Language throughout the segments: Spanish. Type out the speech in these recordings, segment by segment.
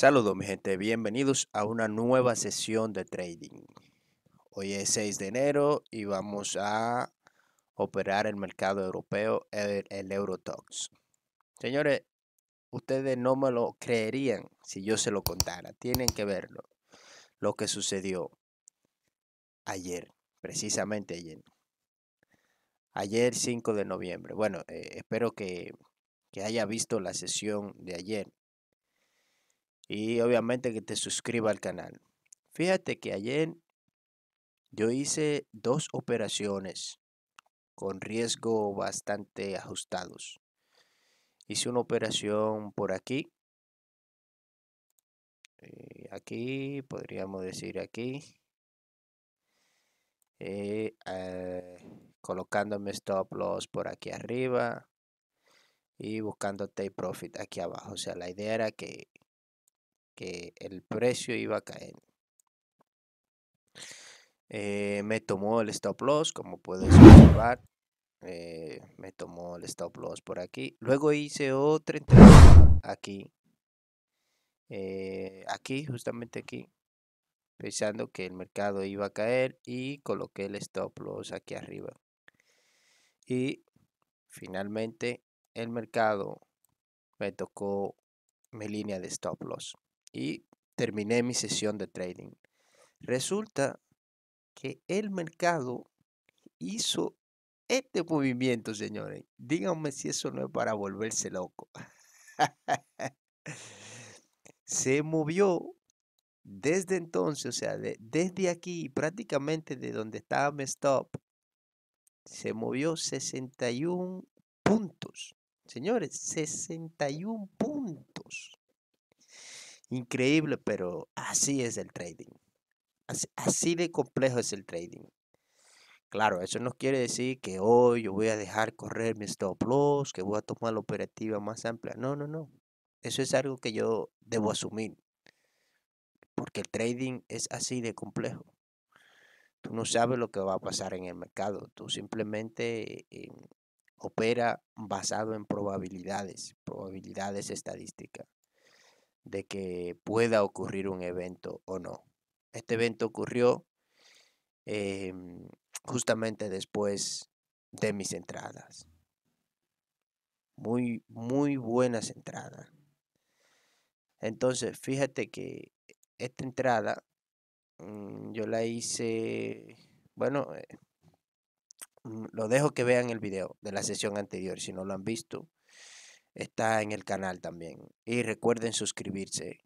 Saludos mi gente, bienvenidos a una nueva sesión de trading. Hoy es 6 de enero y vamos a operar el mercado europeo, el, Eurotox. Señores, ustedes no me lo creerían si yo se lo contara. Tienen que verlo, lo que sucedió ayer, precisamente ayer. Ayer 5 de noviembre. Bueno, eh, espero que haya visto la sesión de ayer y obviamente que te suscriba al canal. Fíjate que ayer yo hice dos operaciones con riesgo bastante ajustados. Hice una operación por aquí. Eh, aquí, podríamos decir aquí. Eh, eh, colocándome stop loss por aquí arriba y buscando take profit aquí abajo. O sea, la idea era que que el precio iba a caer. Eh, me tomó el stop loss, como puedes observar. Eh, me tomó el stop loss por aquí. Luego hice otra entrada aquí. Eh, aquí, justamente aquí. Pensando que el mercado iba a caer y coloqué el stop loss aquí arriba. Y finalmente el mercado me tocó mi línea de stop loss y terminé mi sesión de trading. Resulta que el mercado hizo este movimiento, señores. Díganme si eso no es para volverse loco. Se movió desde entonces, o sea, desde aquí, prácticamente de donde estaba mi stop, se movió 61 puntos. Señores, 61 puntos. Increíble, pero así es el trading. Así, de complejo es el trading. Claro, eso no quiere decir que hoy oh, yo voy a dejar correr mi stop loss, que voy a tomar la operativa más amplia. No, no, no. Eso es algo que yo debo asumir. Porque el trading es así de complejo. Tú no sabes lo que va a pasar en el mercado. Tú simplemente eh, opera basado en probabilidades, probabilidades estadísticas de que pueda ocurrir un evento o no. Este evento ocurrió em, justamente después de mis entradas. Muy, muy buenas entradas. Entonces, fíjate que esta entrada mm, yo la hice, bueno, eh, mm, lo dejo que vean el video de la sesión anterior si no lo han visto está en el canal también. Y recuerden suscribirse.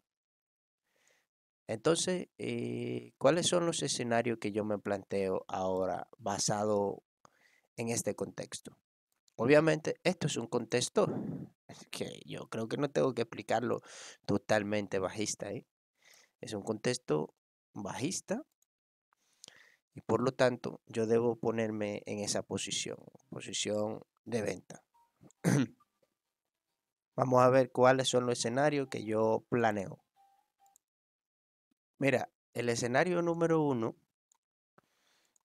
Entonces, eh, ¿cuáles son los escenarios que yo me planteo ahora basado en este contexto? Obviamente, esto es un contexto que yo creo que no tengo que explicarlo totalmente bajista. ¿eh? Es un contexto bajista y por lo tanto yo debo ponerme en esa posición, posición de venta. Vamos a ver cuáles son los escenarios que yo planeo. Mira, el escenario número uno,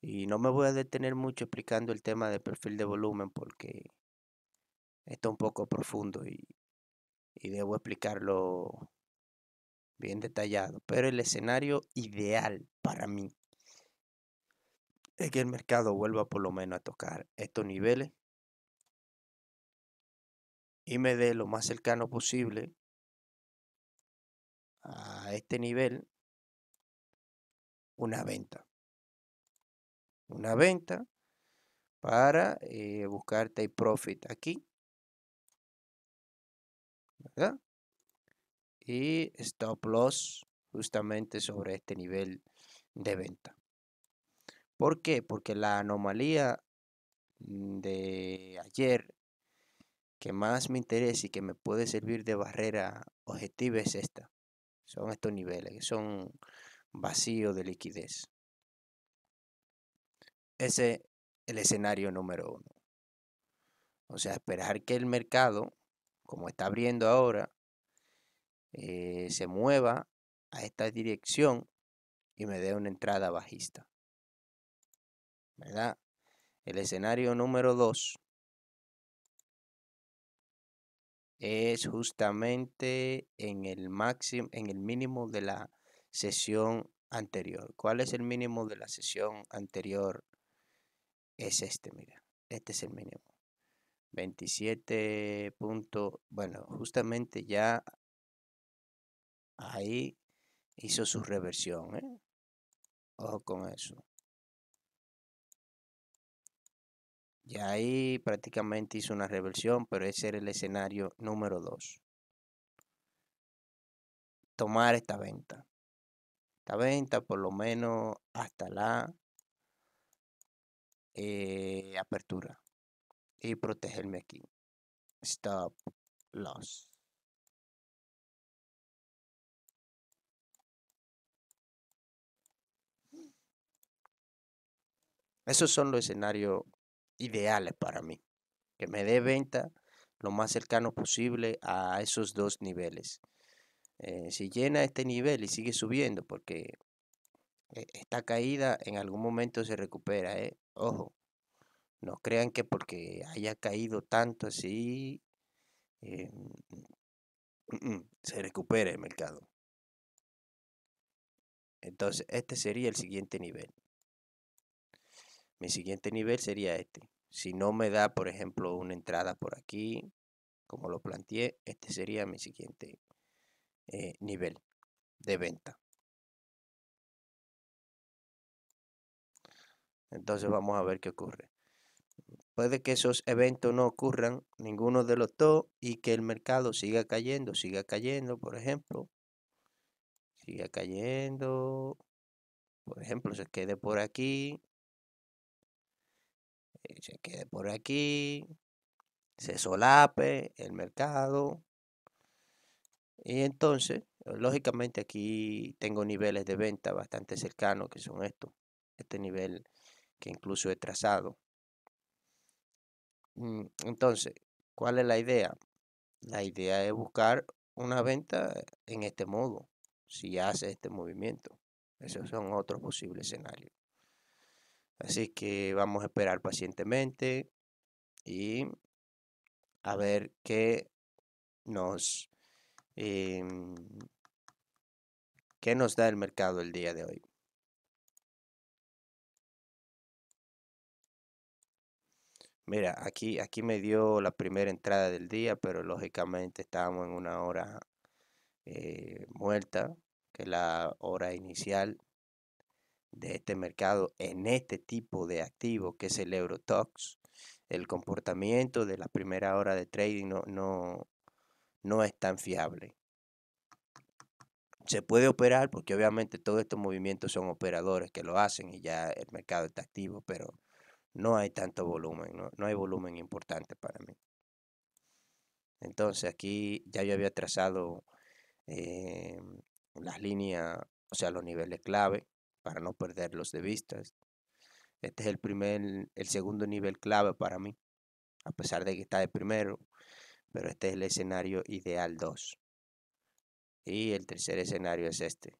y no me voy a detener mucho explicando el tema de perfil de volumen porque está un poco profundo y, y debo explicarlo bien detallado. Pero el escenario ideal para mí es que el mercado vuelva por lo menos a tocar estos niveles y me dé lo más cercano posible a este nivel una venta. Una venta para eh, buscar take profit aquí. Y stop loss justamente sobre este nivel de venta. ¿Por qué? Porque la anomalía de ayer que más me interesa y que me puede servir de barrera objetiva es esta. Son estos niveles que son vacío de liquidez. Ese es el escenario número uno. O sea, esperar que el mercado, como está abriendo ahora, eh, se mueva a esta dirección y me dé una entrada bajista. ¿Verdad? El escenario número dos es justamente en el máximo, en el mínimo de la sesión anterior. ¿Cuál es el mínimo de la sesión anterior? Es este, mira, este es el mínimo. 27 bueno, justamente ya ahí hizo su reversión, ¿eh? Ojo con eso. Y ahí prácticamente hizo una reversión, pero ese era el escenario número dos Tomar esta venta. Esta venta por lo menos hasta la eh, apertura. Y protegerme aquí. Stop loss. Esos son los escenarios ideales para mí, que me dé venta lo más cercano posible a esos dos niveles. Eh, si llena este nivel y sigue subiendo, porque e, esta caída en algún momento se recupera, ¿eh? ojo, no crean que porque haya caído tanto así eh, mm, se recupere el mercado. Entonces, este sería el siguiente nivel. Mi siguiente nivel sería este. Si no me da, por ejemplo, una entrada por aquí, como lo planteé, este sería mi siguiente eh, nivel de venta. Entonces vamos a ver qué ocurre. Puede que esos eventos no ocurran, ninguno de los dos, y que el mercado siga cayendo, siga cayendo, por ejemplo. Siga cayendo. Por ejemplo, se quede por aquí se quede por aquí, se solape el mercado. Y entonces, lógicamente aquí tengo niveles de venta bastante cercanos que son estos. Este nivel que incluso he trazado. Mm, entonces, ¿cuál es la idea? La idea es buscar una venta en este modo, si hace este movimiento. Esos son otros posibles escenarios. Así que vamos a esperar pacientemente y a ver qué nos, em, nos da el mercado el día de hoy. Mira, aquí, aquí me dio la primera entrada del día, pero lógicamente estábamos en una hora eh, muerta, que es la hora inicial de este mercado en este tipo de activo que es el Eurotox. El comportamiento de la primera hora de trading no, no, no es tan fiable. Se puede operar porque obviamente todos estos movimientos son operadores que lo hacen y ya el mercado está activo, pero no hay tanto volumen, no, hay volumen importante para mí. Entonces aquí ya yo había trazado em, las líneas, o sea, los niveles clave para no perderlos de vista. Este es el primer, el segundo nivel clave para mí, a pesar de que está de primero, pero este es el escenario ideal 2. Y el tercer escenario es este,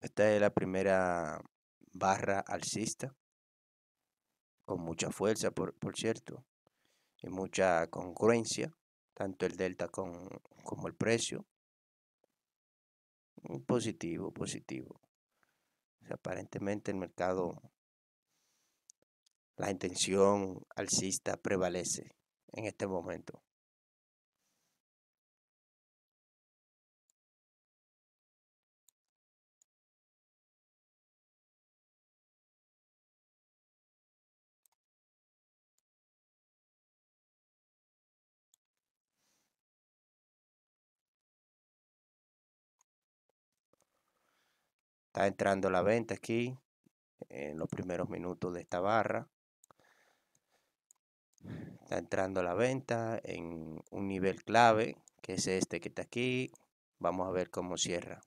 Esta es la primera barra alcista, con mucha fuerza, por, cierto, y mucha congruencia, tanto el delta como el precio. Mm, positivo, positivo. aparentemente el mercado, la intención alcista prevalece en este momento. Está entrando la venta aquí en los primeros minutos de esta barra. Está entrando la venta en un nivel clave, que es este que está aquí. Vamos a ver cómo cierra.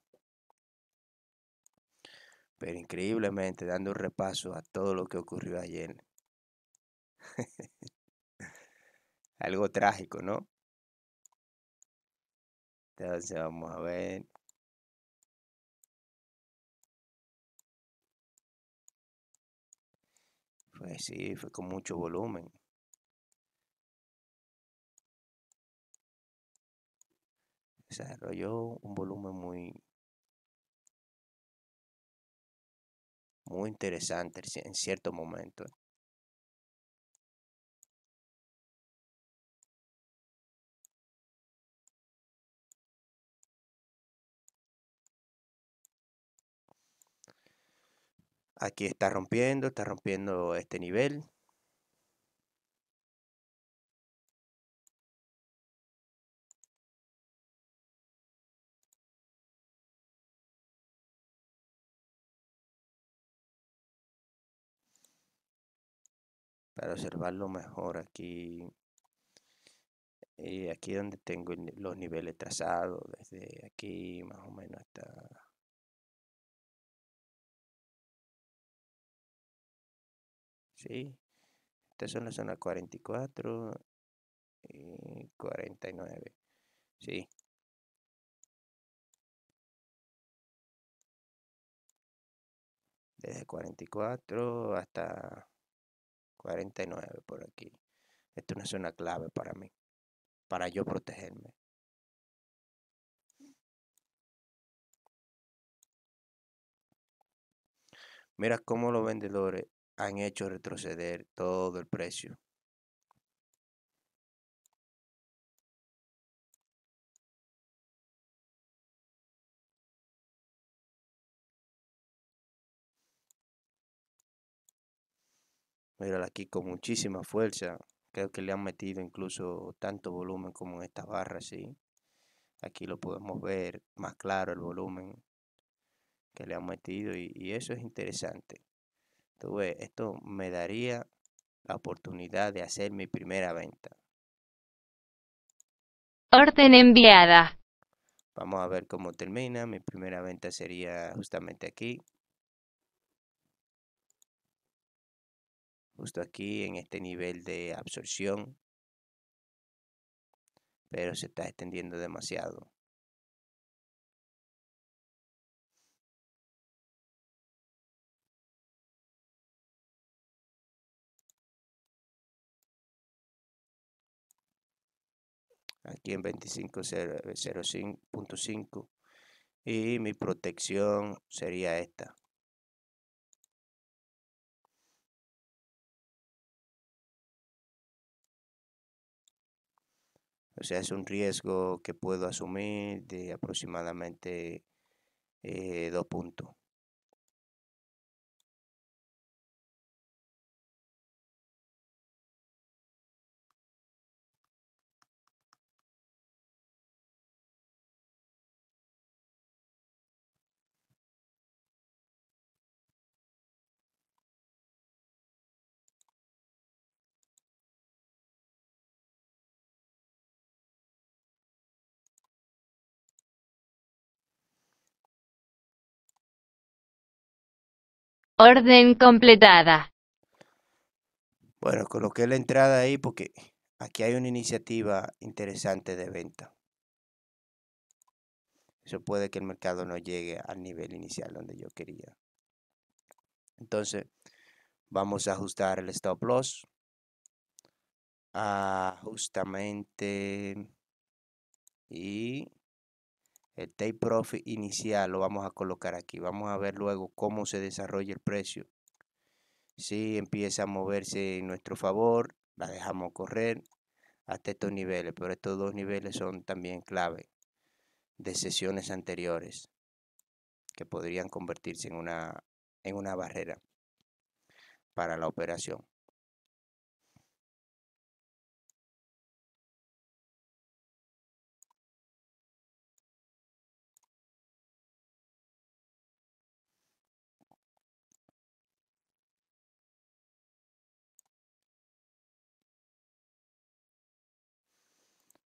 Pero increíblemente, dando un repaso a todo lo que ocurrió ayer. Algo trágico, ¿no? Entonces vamos a ver. Eh, sí, fue con mucho volumen. Desarrolló un volumen muy, muy interesante en cierto momento. Aquí está rompiendo, está rompiendo este nivel. Para observarlo mejor aquí. Y eh, aquí donde tengo los niveles trazados, desde aquí más o menos hasta ¿sí? Esta son la zona 44 y 49, eh, ¿sí? Desde 44 hasta 49 por aquí. Esta es una zona clave para mí, para yo protegerme. Mira cómo los vendedores han hecho retroceder todo el precio. míralo aquí con muchísima fuerza. Creo que le han metido incluso tanto volumen como en esta barra, sí. Aquí lo podemos ver más claro el volumen que le han metido y eso es interesante esto me daría la oportunidad de hacer mi primera venta. Orden enviada. Vamos a ver cómo termina. Mi primera venta sería justamente aquí. Justo aquí en este nivel de absorción. Pero se está extendiendo demasiado. aquí en 25.05 y mi protección sería esta. O sea, es un riesgo que puedo asumir de aproximadamente eh, dos puntos. Orden completada. Bueno, coloqué la entrada ahí porque aquí hay una iniciativa interesante de venta. Eso puede que el mercado no llegue al nivel inicial donde yo quería. Entonces, vamos a ajustar el stop loss a justamente y el take profit inicial lo vamos a colocar aquí. Vamos a ver luego cómo se desarrolla el precio. Si empieza a moverse en nuestro favor, la dejamos correr hasta estos niveles. Pero estos dos niveles son también clave de sesiones anteriores que podrían convertirse en una, en una barrera para la operación.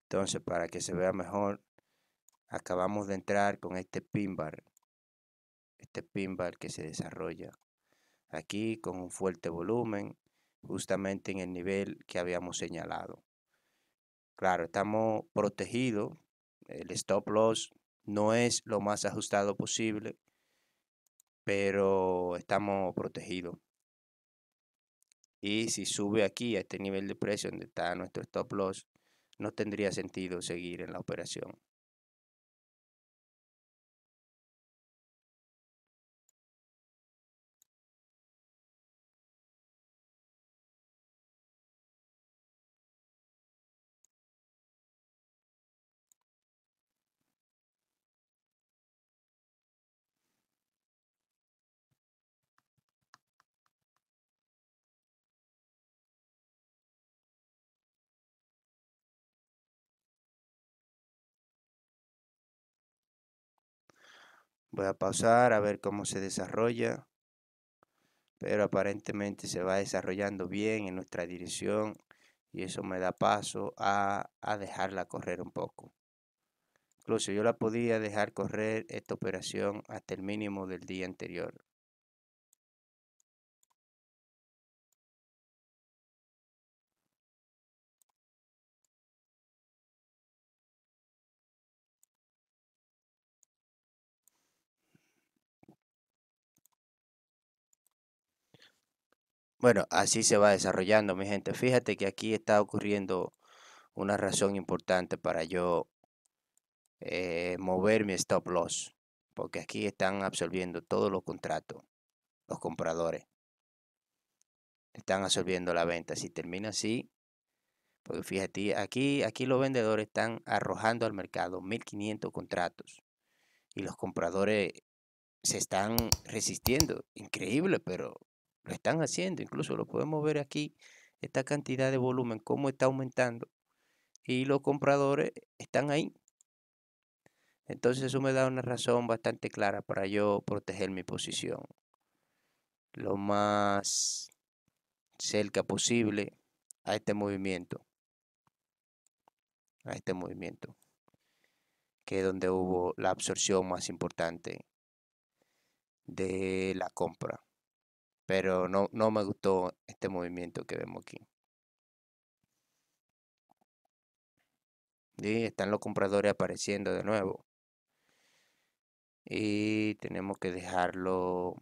Entonces, para que se vea mejor, acabamos de entrar con este pin bar. Este pin bar que se desarrolla aquí con un fuerte volumen, justamente en el nivel que habíamos señalado. Claro, estamos protegidos. El stop loss no es lo más ajustado posible, pero estamos protegidos. Y si sube aquí a este nivel de precio donde está nuestro stop loss, no tendría sentido seguir en la operación. Voy a pausar a ver cómo se desarrolla. Pero aparentemente se va desarrollando bien en nuestra dirección y eso me da paso a, a dejarla correr un poco. Incluso yo la podía dejar correr esta operación hasta el mínimo del día anterior. Bueno, así se va desarrollando, mi gente. Fíjate que aquí está ocurriendo una razón importante para yo eh, mover mi stop loss. Porque aquí están absorbiendo todos los contratos, los compradores. Están absorbiendo la venta. Si termina así, porque fíjate, aquí, aquí los vendedores están arrojando al mercado 1.500 contratos. Y los compradores se están resistiendo. Increíble, pero lo están haciendo, incluso lo podemos ver aquí, esta cantidad de volumen, cómo está aumentando. Y los compradores están ahí. Entonces eso me da una razón bastante clara para yo proteger mi posición. Lo más cerca posible a este movimiento. A este movimiento. Que es donde hubo la absorción más importante de la compra pero no, no me gustó este movimiento que vemos aquí. están los compradores apareciendo de nuevo. Y tenemos que dejarlo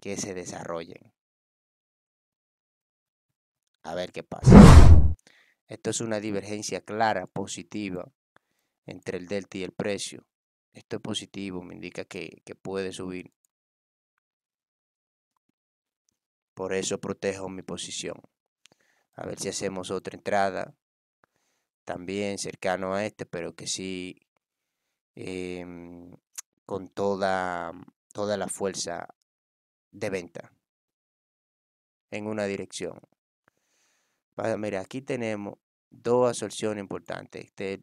que se desarrollen. A ver qué pasa. Esto es una divergencia clara, positiva, entre el delta y el precio. Esto es positivo, me indica que puede subir. Por eso protejo mi posición. A ver si hacemos otra entrada. También cercano a este, pero que sí em, con toda, toda la fuerza de venta en una dirección. Para, mira, aquí tenemos dos absorciones importantes. Este,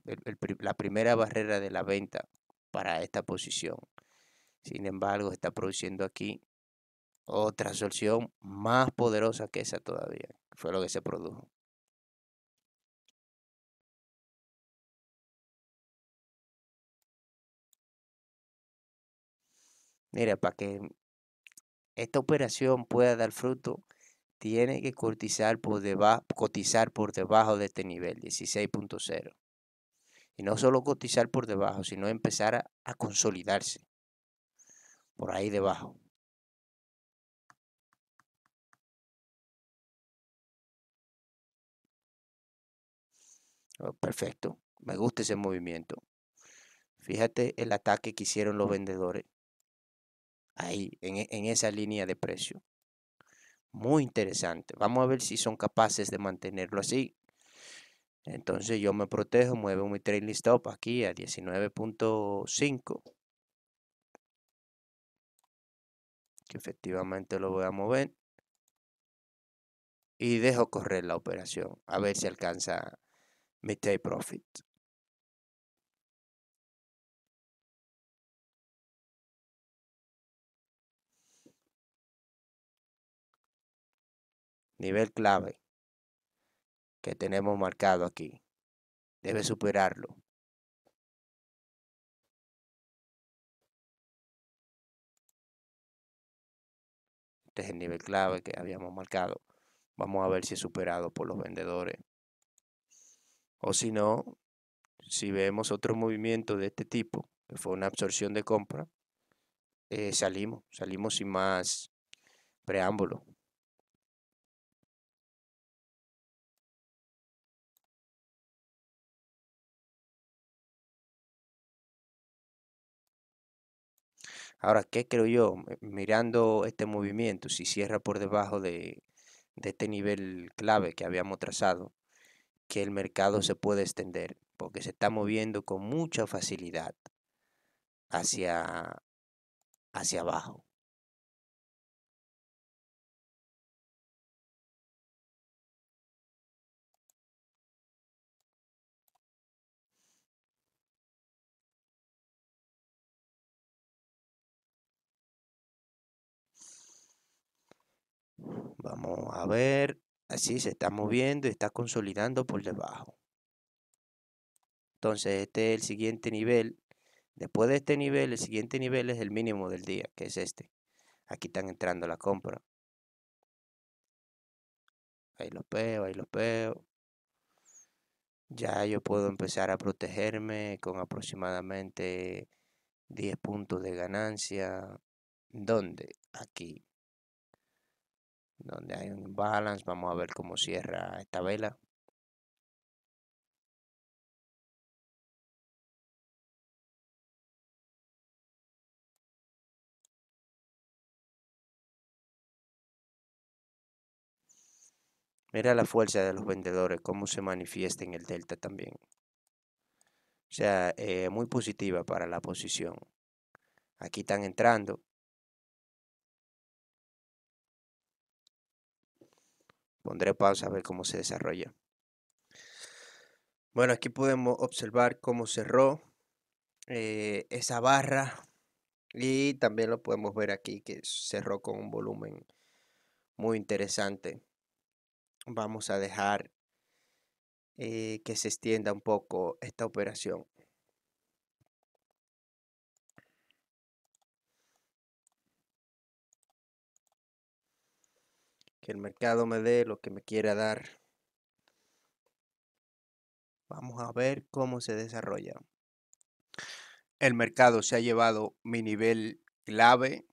la primera barrera de la venta para esta posición. Sin embargo, está produciendo aquí otra solución más poderosa que esa todavía. Fue lo que se produjo. Mira, para que esta operación pueda dar fruto, tiene que cotizar por, debajo, cotizar por debajo de este nivel, 16.0. Y no solo cotizar por debajo, sino empezar a consolidarse por ahí debajo. Oh, perfecto, me gusta ese movimiento. Fíjate el ataque que hicieron los vendedores ahí, en, e, en esa línea de precio. Muy interesante. Vamos a ver si son capaces de mantenerlo así. Entonces yo me protejo, muevo mi trailing stop aquí a 19.5. Que efectivamente lo voy a mover. Y dejo correr la operación. A ver si alcanza may profit. Nivel clave que tenemos marcado aquí. Debe superarlo. Este es el nivel clave que habíamos marcado. Vamos a ver si es superado por los vendedores. O si no, si vemos otro movimiento de este tipo, que fue una absorción de compra, eh, salimos, salimos sin más preámbulo. Ahora, ¿qué creo yo? Mirando este movimiento, si cierra por debajo de este nivel clave que habíamos trazado, que el mercado se puede extender, porque se está moviendo con mucha facilidad hacia, hacia abajo. Vamos a ver. Así se está moviendo y está consolidando por debajo. Entonces este es el siguiente nivel. Después de este nivel, el siguiente nivel es el mínimo del día, que es este. Aquí están entrando la compra. Ahí los veo, ahí los veo. Ya yo puedo empezar a protegerme con aproximadamente 10 puntos de ganancia. ¿Dónde? Aquí donde hay un balance Vamos a ver cómo cierra esta vela. Mira la fuerza de los vendedores, cómo se manifiesta en el delta también. O sea, eh, muy positiva para la posición. Aquí están entrando, Pondré pausa a ver cómo se desarrolla. Bueno, aquí podemos observar cómo cerró eh, esa barra y también lo podemos ver aquí que cerró con un volumen muy interesante. Vamos a dejar eh, que se extienda un poco esta operación. el mercado me dé lo que me quiera dar. Vamos a ver cómo se desarrolla. El mercado se ha llevado mi nivel clave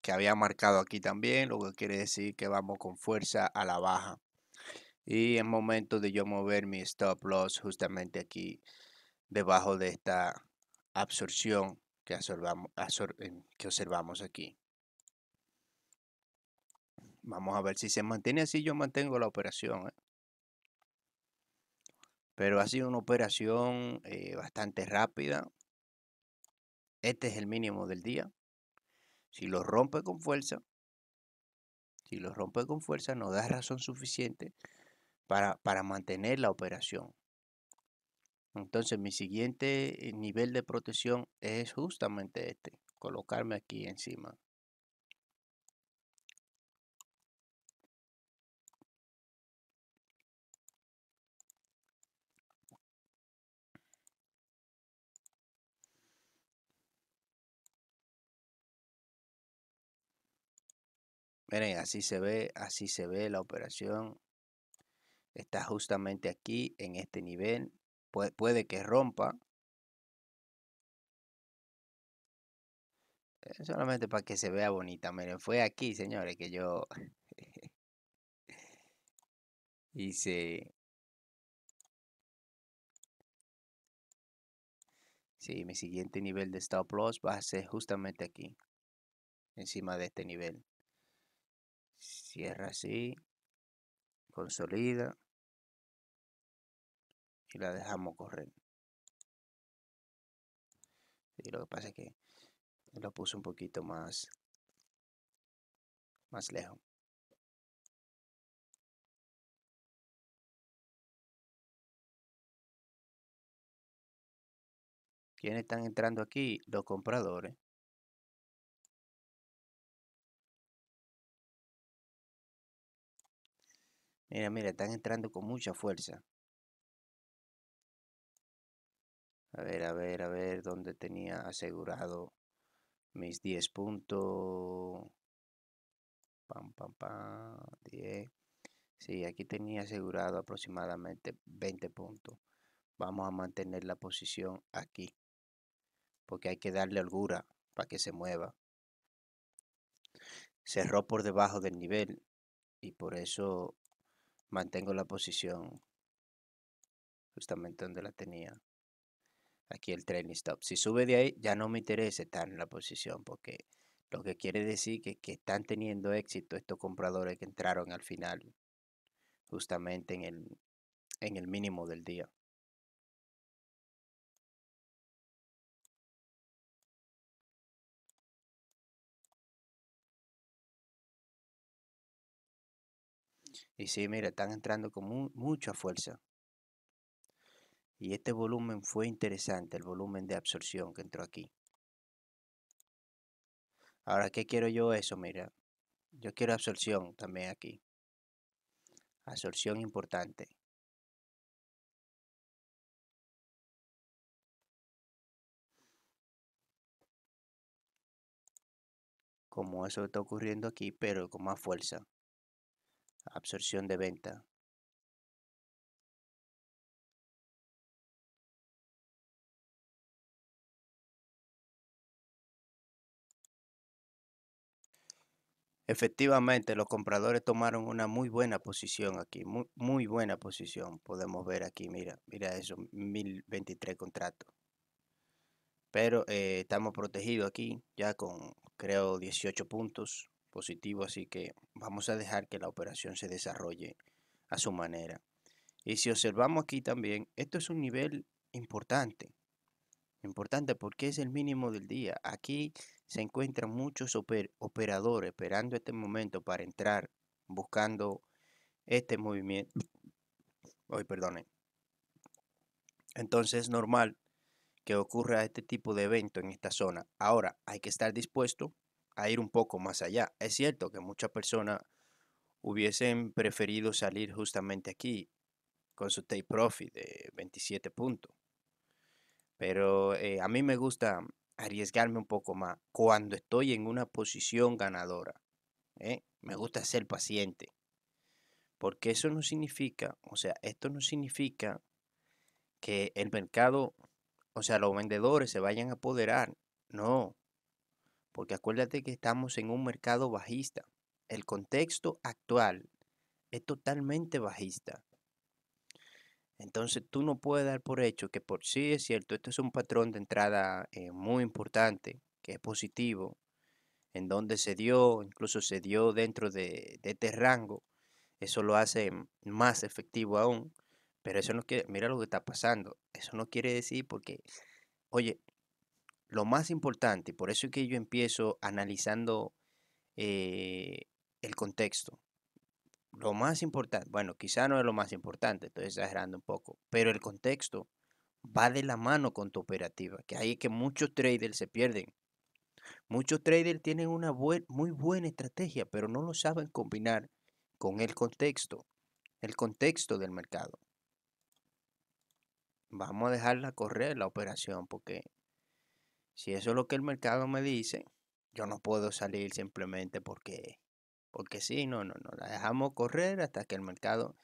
que había marcado aquí también, lo que quiere decir que vamos con fuerza a la baja. Y es momento de yo mover mi stop loss justamente aquí debajo de esta absorción que em, observamos aquí. Vamos a ver si se mantiene así. Yo mantengo la operación. ¿eh? Pero ha sido una operación eh, bastante rápida. Este es el mínimo del día. Si lo rompe con fuerza, si lo rompe con fuerza, no da razón suficiente para mantener la operación. Entonces mi siguiente eh, nivel de protección es justamente este, colocarme aquí encima. Miren, así se ve, así se ve la operación. Está justamente aquí, en este nivel. puede que rompa. Eh, solamente para que se vea bonita. Miren, fue aquí, señores, que yo hice Sí, mi siguiente nivel de stop loss va a ser justamente aquí, encima de este nivel cierra así, consolida y la dejamos correr. Y lo que pasa es que lo puse un poquito más, más lejos. ¿Quiénes están entrando aquí? Los compradores. Mira, mira, están entrando con mucha fuerza. A ver, a ver, a ver, ¿dónde tenía asegurado mis 10 puntos? Pam, pam, pam, 10. Sí, aquí tenía asegurado aproximadamente 20 puntos. Vamos a mantener la posición aquí. Porque hay que darle holgura para que se mueva. Cerró por debajo del nivel y por eso mantengo la posición justamente donde la tenía. Aquí el training stop. Si sube de ahí, ya no me interesa estar en la posición porque lo que quiere decir que, que están teniendo éxito estos compradores que entraron al final, justamente en el, en el mínimo del día. Y sí, mira, están entrando con mucha fuerza. Y este volumen fue interesante, el volumen de absorción que entró aquí. Ahora, ¿qué quiero yo eso? Mira, yo quiero absorción también aquí. Absorción importante. Como eso está ocurriendo aquí, pero con más fuerza absorción de venta. Efectivamente, los compradores tomaron una muy buena posición aquí, muy, buena posición. Podemos ver aquí, mira, mira eso, 1023 contratos. Pero eh, estamos protegidos aquí, ya con creo 18 puntos positivo, así que vamos a dejar que la operación se desarrolle a su manera. Y si observamos aquí también, esto es un nivel importante, importante porque es el mínimo del día. Aquí se encuentran muchos operadores esperando este momento para entrar, buscando este movimiento. Hoy, Entonces es normal que ocurra este tipo de evento en esta zona. Ahora, hay que estar dispuesto a ir un poco más allá. Es cierto que muchas personas hubiesen preferido salir justamente aquí con su take profit de 27 puntos. Pero eh, a mí me gusta arriesgarme un poco más cuando estoy en una posición ganadora. ¿eh? Me gusta ser paciente. Porque eso no significa, o sea, esto no significa que el mercado, o sea, los vendedores se vayan a apoderar. No, porque acuérdate que estamos en un mercado bajista. El contexto actual es totalmente bajista. Entonces tú no puedes dar por hecho que por sí es cierto, esto es un patrón de entrada eh, muy importante, que es positivo, en donde se dio, incluso se dio dentro de, de este rango. Eso lo hace más efectivo aún. Pero eso no quiere, mira lo que está pasando. Eso no quiere decir porque, oye, lo más importante, por eso es que yo empiezo analizando eh, el contexto. Lo más importante, bueno, quizá no es lo más importante, estoy exagerando un poco, pero el contexto va de la mano con tu operativa, que ahí es que muchos traders se pierden. Muchos traders tienen una muy buena estrategia, pero no lo saben combinar con el contexto, el contexto del mercado. Vamos a dejarla correr la operación porque si eso es lo que el mercado me dice, yo no puedo salir simplemente porque, porque sí, no, no, no. La dejamos correr hasta que el mercado...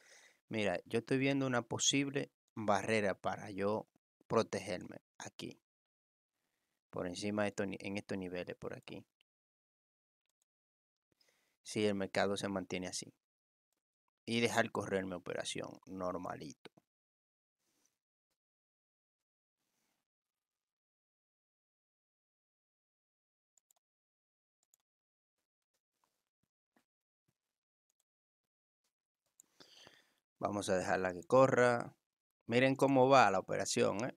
Mira, yo estoy viendo una posible barrera para yo protegerme aquí. Por encima de en estos niveles por aquí. Si el mercado se mantiene así. Y dejar correr mi operación normalito. Vamos a dejarla que corra. Miren cómo va la operación. ¿eh?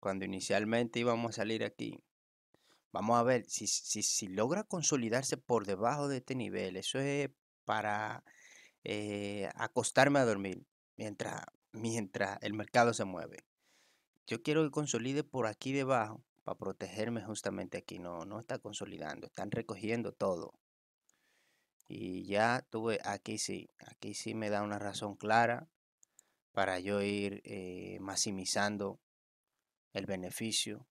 Cuando inicialmente íbamos a salir aquí. Vamos a ver si, si, si logra consolidarse por debajo de este nivel. Eso es para eh, acostarme a dormir mientras, mientras el mercado se mueve. Yo quiero que consolide por aquí debajo para protegerme justamente aquí. No, no está consolidando. Están recogiendo todo. Y ya tuve, aquí sí, aquí sí me da una razón clara para yo ir eh, maximizando el beneficio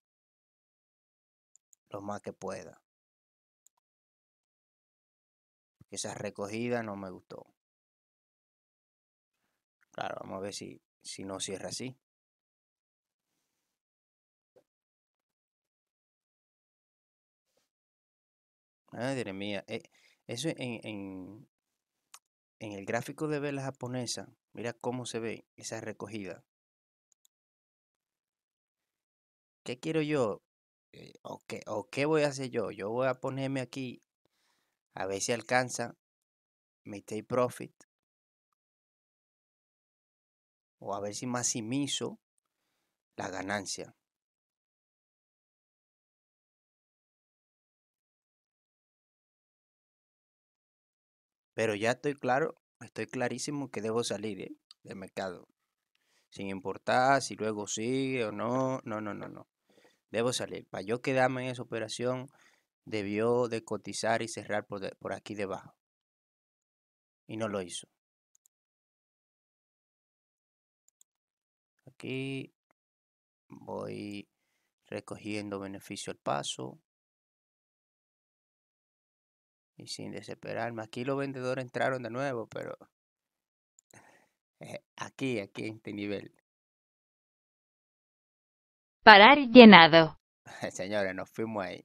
lo más que pueda. esa recogida no me gustó. Claro, vamos a ver si, si no cierra así. Madre mía, eh, eso en, en, el gráfico de vela japonesa, mira cómo se ve esa recogida. ¿Qué quiero yo? Eh, ¿O qué, ¿O qué voy a hacer yo? Yo voy a ponerme aquí a ver si alcanza mi take profit. O a ver si maximizo la ganancia. Pero ya estoy claro, estoy clarísimo que debo salir ¿eh? del mercado. Sin importar si luego sigue o no, no, no, no, no. Debo salir. Para yo quedarme en esa operación, debió de cotizar y cerrar por aquí debajo. Y no lo hizo. Aquí voy recogiendo beneficio al paso y sin desesperarme. Aquí los vendedores entraron de nuevo, pero eh, aquí, aquí en este nivel. Parar llenado. Señores, nos fuimos ahí.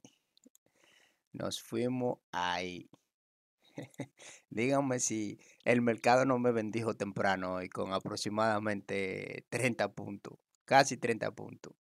Nos fuimos ahí. Díganme si el mercado no me bendijo temprano y con aproximadamente 30 puntos, casi 30 puntos.